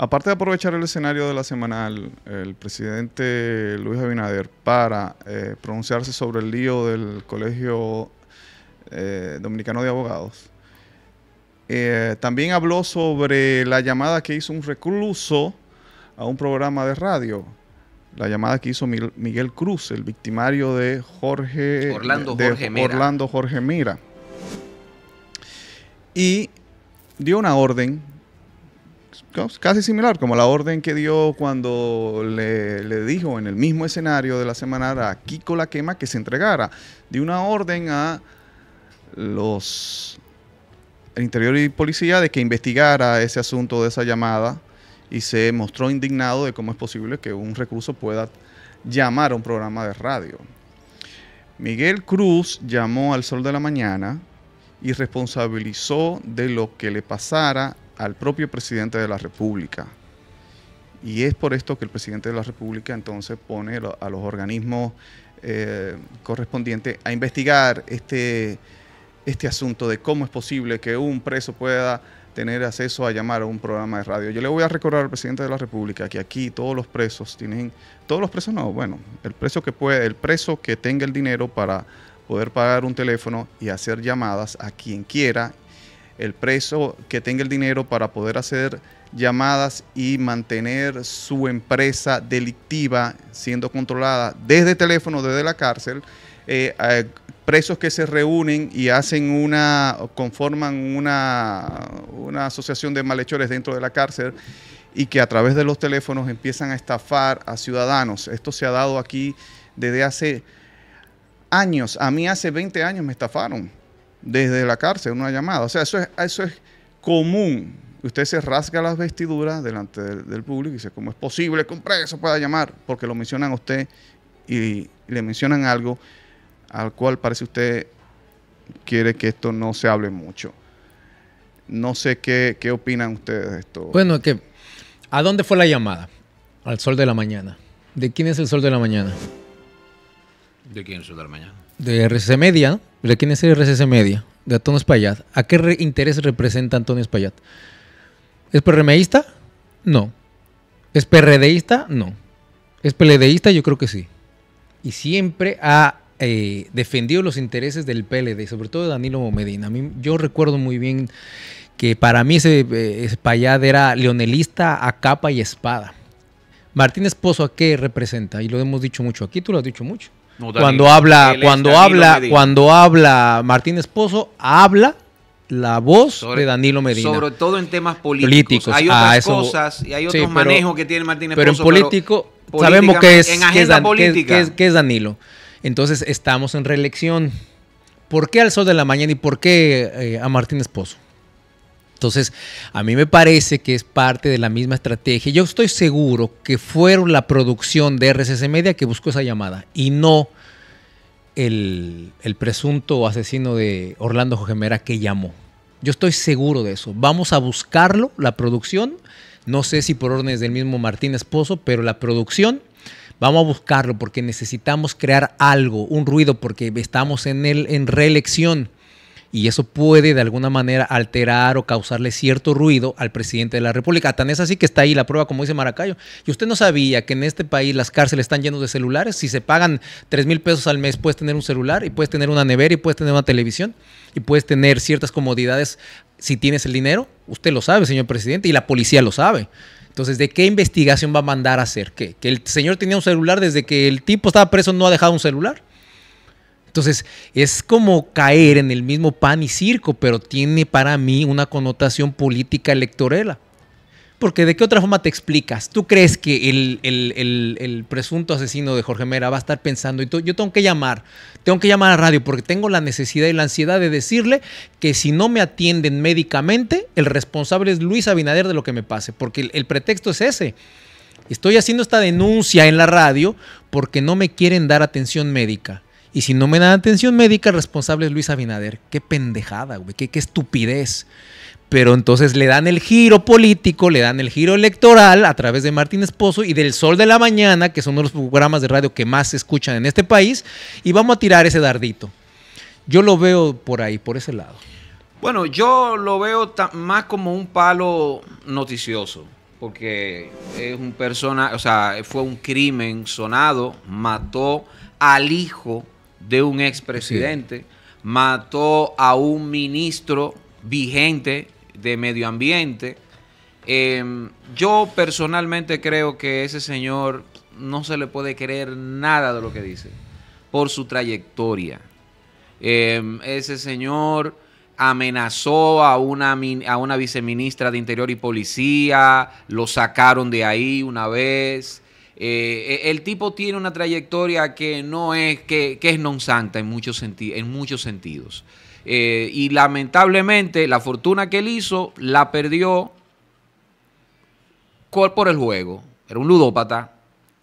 Aparte de aprovechar el escenario de la semanal, el presidente Luis Abinader para eh, pronunciarse sobre el lío del Colegio eh, Dominicano de Abogados, eh, también habló sobre la llamada que hizo un recluso a un programa de radio. La llamada que hizo Miguel Cruz, el victimario de Jorge Orlando Jorge Mira. Y dio una orden casi similar como la orden que dio cuando le, dijo en el mismo escenario de la semana a Kiko La Quema que se entregara. Dio una orden a los el interior y policía de que investigara ese asunto de esa llamada y se mostró indignado de cómo es posible que un recurso pueda llamar a un programa de radio. Miguel Cruz llamó al sol de la mañana y responsabilizó de lo que le pasara al propio presidente de la República. Y es por esto que el presidente de la República entonces pone a los organismos eh, correspondientes a investigar este, este asunto de cómo es posible que un preso pueda tener acceso a llamar a un programa de radio. Yo le voy a recordar al presidente de la República que aquí todos los presos tienen, todos los presos no, bueno, el preso que puede, el preso que tenga el dinero para poder pagar un teléfono y hacer llamadas a quien quiera el preso que tenga el dinero para poder hacer llamadas y mantener su empresa delictiva siendo controlada desde teléfono, desde la cárcel. Eh, eh, presos que se reúnen y hacen una, conforman una, una asociación de malhechores dentro de la cárcel y que a través de los teléfonos empiezan a estafar a ciudadanos. Esto se ha dado aquí desde hace años. A mí hace 20 años me estafaron desde la cárcel una llamada. O sea, eso es, eso es común. Usted se rasga las vestiduras delante del, público y dice, ¿cómo es posible que un preso pueda llamar? Porque lo mencionan a usted y le mencionan algo al cual parece usted quiere que esto no se hable mucho. No sé qué, qué opinan ustedes de esto. Bueno, que ¿a dónde fue la llamada? Al sol de la mañana. ¿De quién es el sol de la mañana? ¿De quién es el sol de la mañana? de RCC Media, ¿De quién es RCC Media? De Antonio Espaillat. ¿A qué interés representa Antonio Espaillat? ¿Es PRMista? No. ¿Es PRDista? No. ¿Es PLDista? Yo creo que sí. Y siempre ha eh, defendido los intereses del PLD, sobre todo de Danilo Medina. yo recuerdo muy bien que para mí ese eh, Espaillat era leonelista a capa y espada. Martín Esposo, ¿a qué representa? Y lo hemos dicho mucho aquí, tú lo has dicho mucho cuando habla, cuando habla, cuando habla Martín Esposo, habla la voz de Danilo Medina. Sobre todo en temas políticos. Hay ah, otras cosas y hay otros manejo que tiene Martín Esposo. Pero en político sabemos que es, es Danilo. Entonces estamos en reelección. ¿Por qué al sol de la mañana y por qué eh, a Martín Esposo? Entonces, a mí me parece que es parte de la misma estrategia. Yo estoy seguro que fueron la producción de RCC Media que buscó esa llamada y no el, presunto asesino de Orlando Jojemera que llamó. Yo estoy seguro de eso. Vamos a buscarlo, la producción. No sé si por órdenes del mismo Martín Esposo, pero la producción vamos a buscarlo porque necesitamos crear algo, un ruido, porque estamos en, el, en reelección y eso puede de alguna manera alterar o causarle cierto ruido al presidente de la República. Tan es así que está ahí la prueba, como dice Maracayo. ¿Y usted no sabía que en este país las cárceles están llenas de celulares? Si se pagan 3 mil pesos al mes, puedes tener un celular y puedes tener una nevera y puedes tener una televisión y puedes tener ciertas comodidades si tienes el dinero. Usted lo sabe, señor presidente, y la policía lo sabe. Entonces, ¿de qué investigación va a mandar a hacer? ¿Que, que el señor tenía un celular desde que el tipo estaba preso no ha dejado un celular? Entonces, es como caer en el mismo pan y circo, pero tiene para mí una connotación política electorela Porque de qué otra forma te explicas? ¿Tú crees que el, el, presunto asesino de Jorge Mera va a estar pensando, yo tengo que llamar, tengo que llamar a radio porque tengo la necesidad y la ansiedad de decirle que si no me atienden médicamente, el responsable es Luis Abinader de lo que me pase? Porque el pretexto es ese. Estoy haciendo esta denuncia en la radio porque no me quieren dar atención médica. Y si no me dan atención médica, responsable es Luis Abinader. Qué pendejada, güey, qué, estupidez. Pero entonces le dan el giro político, le dan el giro electoral a través de Martín Esposo y del Sol de la Mañana, que son uno de los programas de radio que más se escuchan en este país, y vamos a tirar ese dardito. Yo lo veo por ahí, por ese lado. Bueno, yo lo veo más como un palo noticioso, porque es un persona, o sea, fue un crimen sonado, mató al hijo de un expresidente, mató a un ministro vigente de medio ambiente. Em, yo personalmente creo que ese señor no se le puede creer nada de lo que dice por su trayectoria. Em, ese señor amenazó a a una viceministra de Interior y Policía, lo sacaron de ahí una vez. Eh, e, el tipo tiene una trayectoria que no es, que, es non santa en muchos, en muchos sentidos. Eh, y lamentablemente la fortuna que él hizo la perdió por el juego. Era un ludópata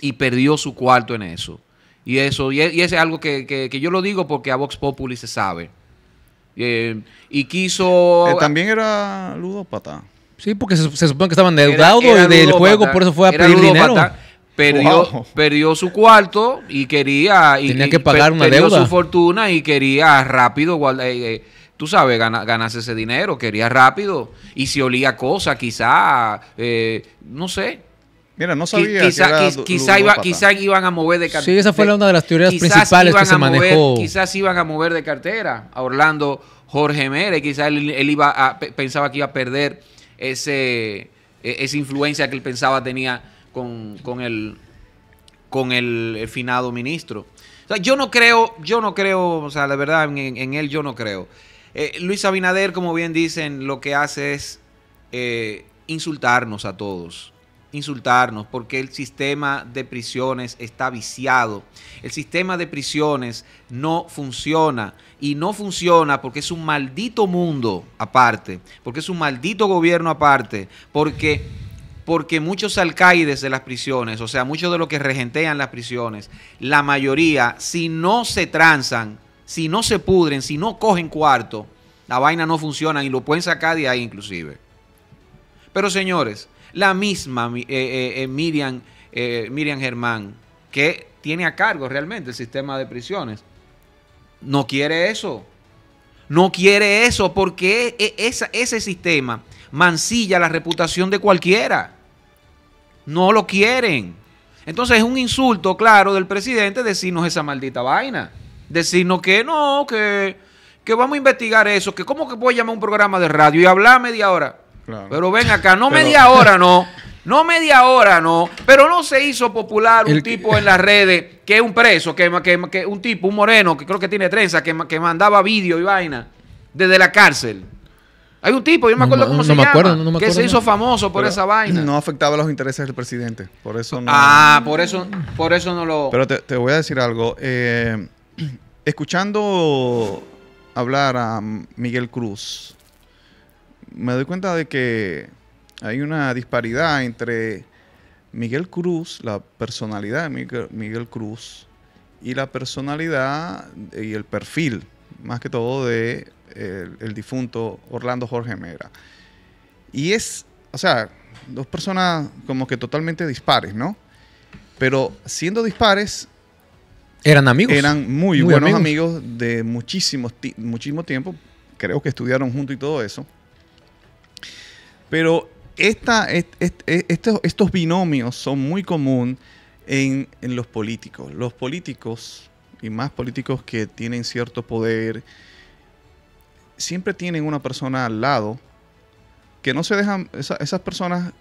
y perdió su cuarto en eso. Y eso, y, es, algo que, que, yo lo digo porque a Vox Populi se sabe. Eh, y quiso. también era ludópata. Sí, porque se, supone que estaban endeudado del juego, por eso fue a pedir dinero. Perdió, perdió su cuarto y quería. Y, Tenía que pagar una perdió deuda. su fortuna y quería rápido. Eh, eh, tú sabes, gana, ese dinero, quería rápido. Y si olía cosa, quizá. Eh, no sé. Mira, no sabía. Quizá, iba, iban a mover de cartera. Sí, esa fue una de las teorías principales que se manejó. Quizás iban a mover de cartera a Orlando Jorge Mérez. Quizás él, iba a, pensaba que iba a perder ese, e, esa influencia que él pensaba tenía con, con el con el, finado ministro. yo no creo, yo no creo, o sea, la verdad, en, él yo no creo. Eh, Luis Abinader, como bien dicen, lo que hace es eh, insultarnos a todos. Insultarnos, porque el sistema de prisiones está viciado. El sistema de prisiones no funciona. Y no funciona porque es un maldito mundo aparte, porque es un maldito gobierno aparte, porque porque muchos alcaides de las prisiones, o sea, muchos de los que regentean las prisiones, la mayoría, si no se tranzan, si no se pudren, si no cogen cuarto, la vaina no funciona y lo pueden sacar de ahí inclusive. Pero señores, la misma eh, eh, eh, Miriam, Miriam Germán, que tiene a cargo realmente el sistema de prisiones, no quiere eso. No quiere eso porque e, e, ese sistema mancilla la reputación de cualquiera. No lo quieren. Entonces es un insulto, claro, del presidente decirnos esa maldita vaina. Decirnos que no, que, que vamos a investigar eso, que cómo que puede llamar un programa de radio y hablar media hora. Pero ven acá, no media hora, no. No media hora, no. Pero no se hizo popular un tipo en las redes que es un preso, que, un tipo, un moreno, que creo que tiene trenza, que, que mandaba vídeo y vaina desde la cárcel. Hay un tipo, yo me acuerdo cómo se llama, que se hizo famoso por esa vaina. No afectaba los intereses del presidente, por eso no. Ah, por eso, por eso no lo. Pero te, voy a decir algo. Eh, escuchando hablar a Miguel Cruz, me doy cuenta de que hay una disparidad entre Miguel Cruz, la personalidad de Miguel Cruz, y la personalidad y el perfil, más que todo, de el, difunto Orlando Jorge Mera. Y es, o sea, dos personas como que totalmente dispares, ¿no? Pero siendo dispares, eran amigos. Eran muy, buenos amigos, de muchísimo tiempo. Creo que estudiaron juntos y todo eso. Pero esta, estos, binomios son muy común en, en, los políticos. Los políticos, y más políticos que tienen cierto poder, siempre tienen una persona al lado que no se dejan, esas personas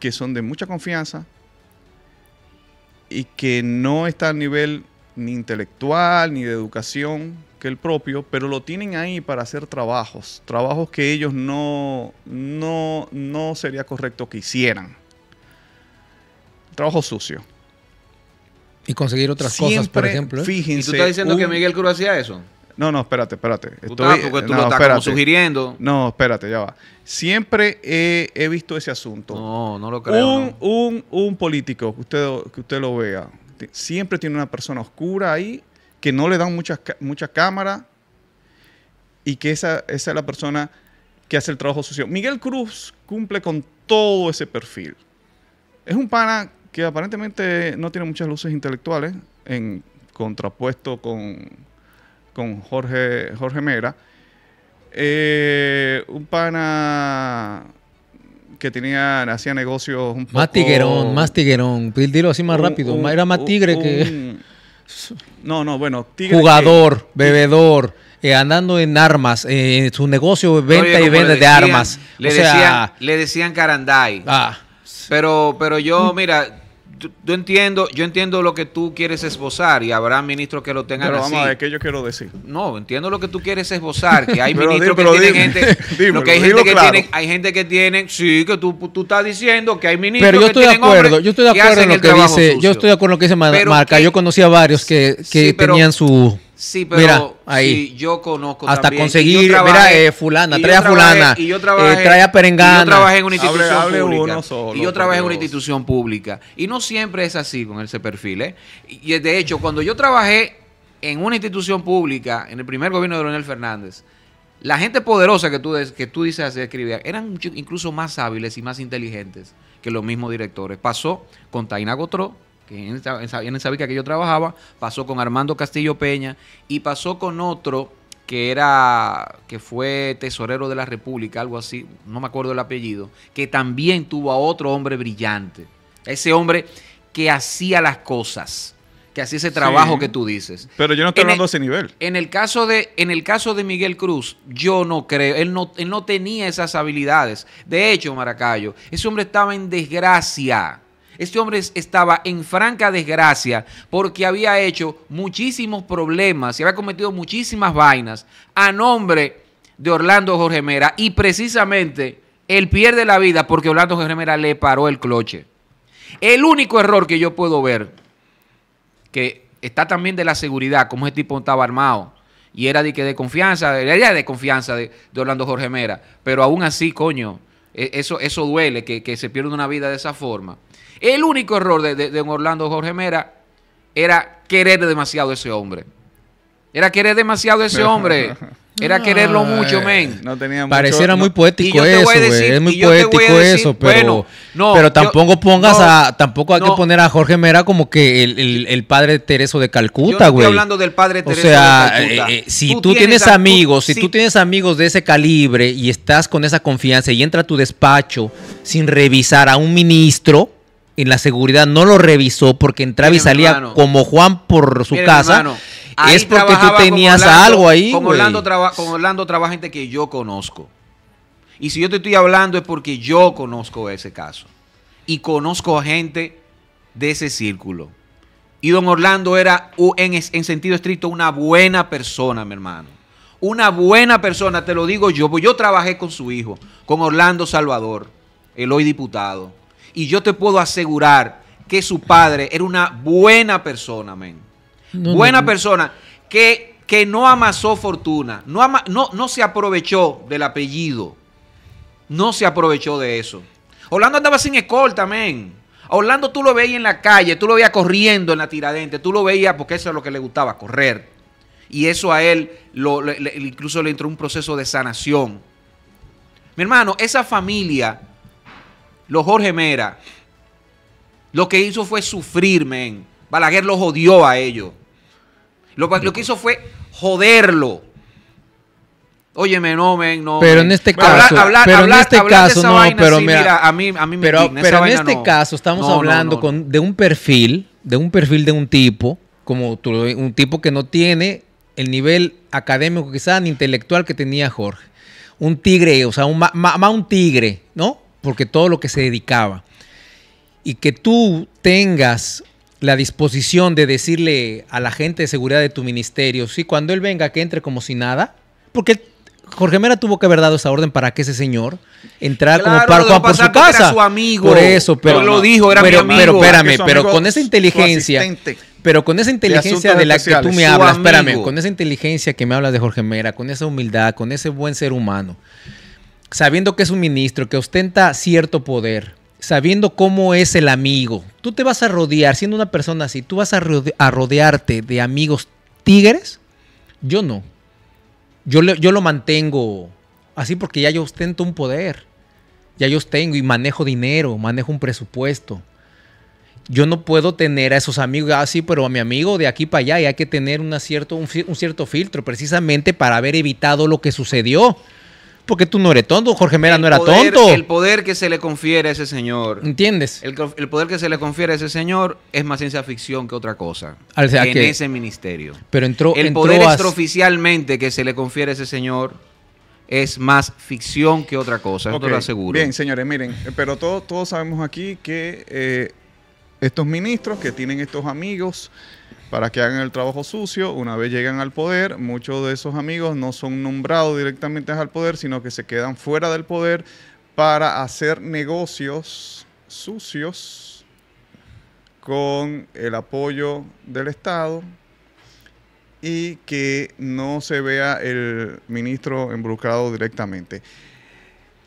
que son de mucha confianza y que no está a nivel ni intelectual ni de educación que el propio, pero lo tienen ahí para hacer trabajos, trabajos que ellos no, no, sería correcto que hicieran. Trabajo sucio. Y conseguir otras cosas, por ejemplo. ¿eh? Fíjense. ¿Y tú estás diciendo que Miguel Cruz hacía eso? No, no, espérate, espérate. lo estás sugiriendo. No, espérate, ya va. Siempre he, visto ese asunto. No, no lo creo. Un, político que usted, lo vea, siempre tiene una persona oscura ahí, que no le dan muchas mucha cámaras y que esa, esa es la persona que hace el trabajo sucio. Miguel Cruz cumple con todo ese perfil. Es un pana que aparentemente no tiene muchas luces intelectuales en contrapuesto con con Jorge, Jorge Mera. Eh, un pana que tenía, hacía negocios un poco... Más tiguerón, más tiguerón. Pues, dilo así más rápido. Era más tigre que... No, no, bueno, tigre Jugador, bebedor, eh, andando en armas, eh, su negocio venta y venta de armas. Le, decían, le decían Caranday. Ah. Pero, pero yo, mm. mira, yo entiendo, yo entiendo lo que tú quieres esbozar y habrá ministros que lo tengan pero así. Vamos a yo quiero decir? No, entiendo lo que tú quieres esbozar, que hay ministros que tienen gente, que hay gente que tiene hay gente que tiene... sí, que tú, tú estás diciendo que hay ministros pero yo estoy que de acuerdo, yo estoy de acuerdo en lo que dice, yo estoy de acuerdo en lo que dice Marca, Yo yo a varios que, que tenían su Sí, pero ahí. yo conozco Hasta conseguir, mira, eh, fulana, trae a fulana, y eh, trae a perengana. yo trabajé en una institución pública. y yo trabajé en una institución pública. Y no siempre es así con ese perfil, ¿eh? Y de hecho, cuando yo trabajé en una institución pública, en el primer gobierno de Leonel Fernández, la gente poderosa que tú, que tú dices escribir eran incluso más hábiles y más inteligentes que los mismos directores. Pasó con Taina Gotró, en esa, que yo trabajaba, pasó con Armando Castillo Peña y pasó con otro que era que fue tesorero de la República, algo así, no me acuerdo el apellido, que también tuvo a otro hombre brillante. Ese hombre que hacía las cosas, que hacía ese trabajo que tú dices. Pero yo no estoy hablando de ese nivel. En el caso de en el caso de Miguel Cruz, yo no creo, él no él no tenía esas habilidades. De hecho, Maracayo, ese hombre estaba en desgracia. Este hombre estaba en franca desgracia porque había hecho muchísimos problemas y había cometido muchísimas vainas a nombre de Orlando Jorge Mera y precisamente él pierde la vida porque Orlando Jorge Mera le paró el cloche. El único error que yo puedo ver, que está también de la seguridad, como ese tipo estaba armado, y era de, que de confianza, era de confianza de, Orlando Jorge Mera, pero aún así, coño, e-, eso, eso duele, que, que se pierde una vida de esa forma. El único error de, de, Orlando Jorge Mera era querer demasiado a ese hombre. Era querer demasiado a ese hombre. Era quererlo mucho, men. Eh, no Pareciera muy poético eso, güey. Es muy poético eso, pero, no, pero tampoco pongas a. Tampoco hay que poner a Jorge Mera como que el, el, el padre Tereso de Calcuta, güey. estoy hablando del padre Tereso o sea, eh, eh, si tú, tienes, amigos, si tú tienes amigos de ese calibre y estás con esa confianza y entra a tu despacho sin revisar a un ministro en la seguridad no lo revisó porque entraba y salía como Juan por su casa. es porque tú tenías algo ahí. Con Orlando, trabaja gente que yo conozco. Y si yo te estoy hablando es porque yo conozco ese caso. Y conozco a gente de ese círculo. Y don Orlando era, en, en sentido estricto, una buena persona, mi hermano. Una buena persona, te lo digo yo, pues yo trabajé con su hijo, con Orlando Salvador, el hoy diputado y yo te puedo asegurar que su padre era una buena persona, amén. buena persona que, que, no amasó fortuna, no, no se aprovechó del apellido, no se aprovechó de eso. Orlando andaba sin escolta, amén. Orlando tú lo veías en la calle, tú lo veías corriendo en la tiradente, tú lo veías porque eso es lo que le gustaba, correr. Y eso a él incluso le entró un proceso de sanación. Mi hermano, esa familia lo Jorge Mera, lo que hizo fue sufrir, men. Balaguer lo jodió a ellos. Lo, lo que hizo fue joderlo. Óyeme, no, men, no. Pero en este caso, pero en este caso, no, pero mira, a mí, me Pero, pero en este caso estamos hablando de un perfil, de un perfil de un tipo, como tú, un tipo que no tiene el nivel académico quizás ni intelectual que tenía Jorge. Un tigre, o sea, más un tigre, ¿no? porque todo lo que se dedicaba. Y que tú tengas la disposición de decirle a la gente de seguridad de tu ministerio, sí, cuando él venga, que entre como si nada, porque Jorge Mera tuvo que haber dado esa orden para que ese señor entrara como como Juan por su casa. Por eso, pero lo dijo, era pero, Pero espérame, pero con esa inteligencia, pero con esa inteligencia de, la que tú me hablas, espérame, con esa inteligencia que me hablas de Jorge Mera, con esa humildad, con ese buen ser humano sabiendo que es un ministro, que ostenta cierto poder, sabiendo cómo es el amigo, tú te vas a rodear, siendo una persona así, tú vas a, rodearte de amigos tigres. Yo no. Yo, yo lo mantengo así porque ya yo ostento un poder. Ya yo tengo y manejo dinero, manejo un presupuesto. Yo no puedo tener a esos amigos así, ah, pero a mi amigo de aquí para allá y hay que tener cierto, un cierto filtro precisamente para haber evitado lo que sucedió. Porque tú no eres tonto, Jorge Mera no era tonto. El poder que se le confiere a ese señor. ¿Entiendes? El, poder que se le confiere a ese señor es más ciencia ficción que otra cosa. en ese ministerio. Pero entró. El poder oficialmente extraoficialmente que se le confiere a ese señor es más ficción que otra cosa. Esto te lo aseguro. Bien, señores, miren, pero todos, todos sabemos aquí que eh, estos ministros que tienen estos amigos para que hagan el trabajo sucio. Una vez llegan al poder, muchos de esos amigos no son nombrados directamente al poder, sino que se quedan fuera del poder para hacer negocios sucios con el apoyo del Estado y que no se vea el ministro involucrado directamente.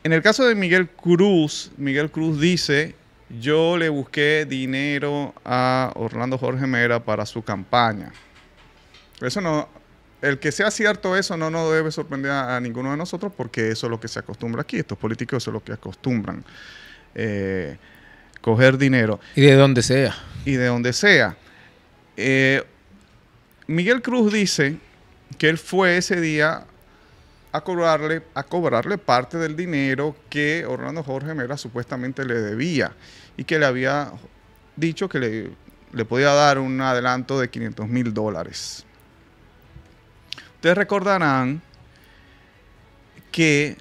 En el caso de Miguel Cruz, Miguel Cruz dice yo le busqué dinero a Orlando Jorge Mera para su campaña. Eso no, el que sea cierto eso no nos debe sorprender a, ninguno de nosotros porque eso es lo que se acostumbra aquí. Estos políticos eso es lo que acostumbran. Eh, coger dinero. Y de donde sea. Y de donde sea. Eh, Miguel Cruz dice que él fue ese día a cobrarle, a cobrarle parte del dinero que Orlando Jorge Mera supuestamente le debía y que le había dicho que le, le podía dar un adelanto de 500 mil dólares. Ustedes recordarán que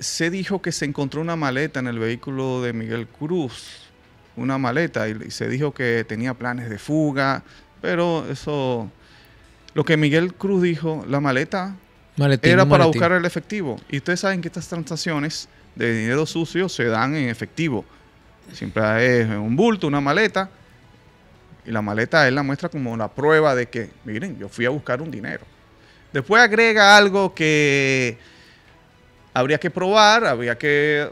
se dijo que se encontró una maleta en el vehículo de Miguel Cruz, una maleta, y se dijo que tenía planes de fuga, pero eso, lo que Miguel Cruz dijo, la maleta era para buscar el efectivo. Y ustedes saben que estas transacciones de dinero sucio se dan en efectivo. Siempre es un bulto, una maleta. Y la maleta es la muestra como la prueba de que, miren, yo fui a buscar un dinero. Después agrega algo que habría que probar, habría que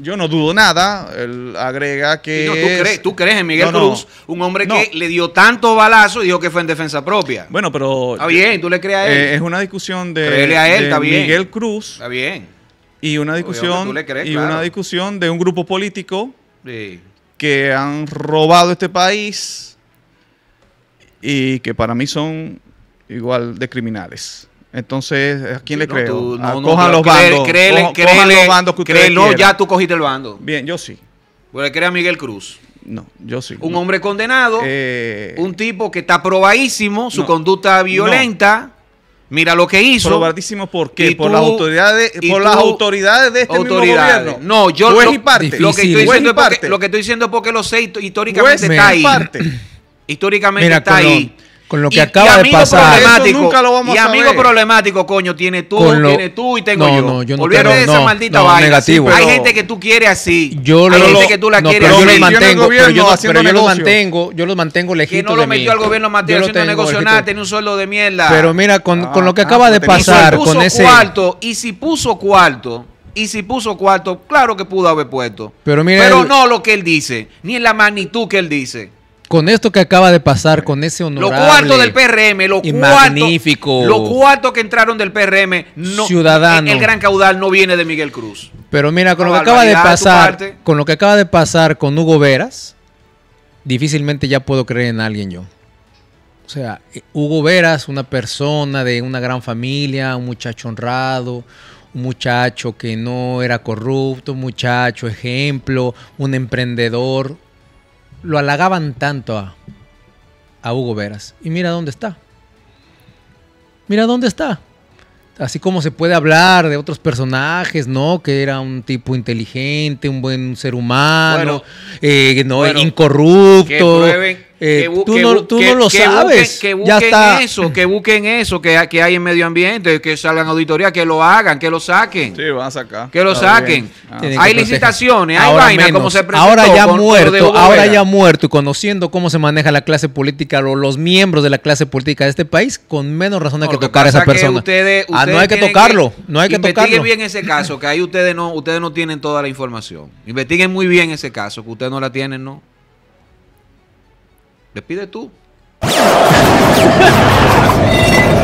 yo no dudo nada. Él agrega que. ¿tú, crees, en Miguel Cruz, un hombre que le dio tanto balazo y dijo que fue en defensa propia. Bueno, pero. Está bien, tú le crees a él. Eh, es una discusión de. Miguel Cruz. Está bien. Y una discusión. y una discusión de un grupo político que han robado este país y que para mí son igual de criminales. Entonces, ¿a quién le crees? creo? los bandos. Créele, No, ya tú cogiste el bando. Bien, yo sí. Pues le crea a Miguel Cruz. No, yo sí. Un hombre condenado, eh, un tipo que está probadísimo, su conducta violenta. Mira lo que hizo. Probadísimo por qué? por las autoridades, por las autoridades de este autoridades. gobierno. No, yo lo, parte. lo, que estoy diciendo es porque, lo que estoy diciendo porque lo sé históricamente está ahí. Parte. Históricamente está ahí con lo que y, acaba de pasar. y amigo problemático, coño, tiene tú, lo... tiene tú y tengo yo. No, yo no no, esa maldita vaina. Hay gente que tú quieres así. Yo lo, Hay gente que tú la quieres así yo lo mantengo, pero yo, pero yo lo mantengo, yo lo mantengo legítimo. Que no lo metió al gobierno Mateo haciendo negocio nada, tenía un sueldo de mierda. Pero mira, con, con lo que ah, acaba de pasar, con ese. Cuarto, y si puso cuarto, y si puso cuarto, claro que pudo haber puesto. Pero, no lo que él dice, ni en la magnitud que él dice con esto que acaba de pasar, con ese honorable. Lo cuarto del PRM, lo cuarto, magnífico. Lo cuarto que entraron del PRM, no, ciudadano. El, gran caudal no viene de Miguel Cruz. Pero mira, con lo que acaba de pasar, con lo que acaba de pasar con Hugo Veras, difícilmente ya puedo creer en alguien yo. O sea, eh, Hugo Veras, una persona de una gran familia, un muchacho honrado, un muchacho que no era corrupto, un muchacho ejemplo, un emprendedor, lo halagaban tanto a, Hugo Veras. Y mira dónde está. Mira dónde está. Así como se puede hablar de otros personajes, ¿no? Que era un tipo inteligente, un buen ser humano, eh, no, incorrupto. Eh, que tú no, lo sabes. Busquen, que busquen eso, que busquen eso que, hay en medio ambiente, que salgan auditoría, que lo hagan, que lo saquen. Sí, van a sacar. Que lo saquen. Ah. Hay licitaciones, hay vainas como se Ahora ya muerto, ahora ya muerto y conociendo cómo se maneja la clase política los miembros de la clase política de este país, con menos razón hay que tocar a esa persona. Ah, no hay que tocarlo, no hay que tocarlo. bien ese caso, que ahí ustedes no, ustedes no tienen toda la información. Investiguen muy bien ese caso, que ustedes no la tienen, ¿no? pide tú.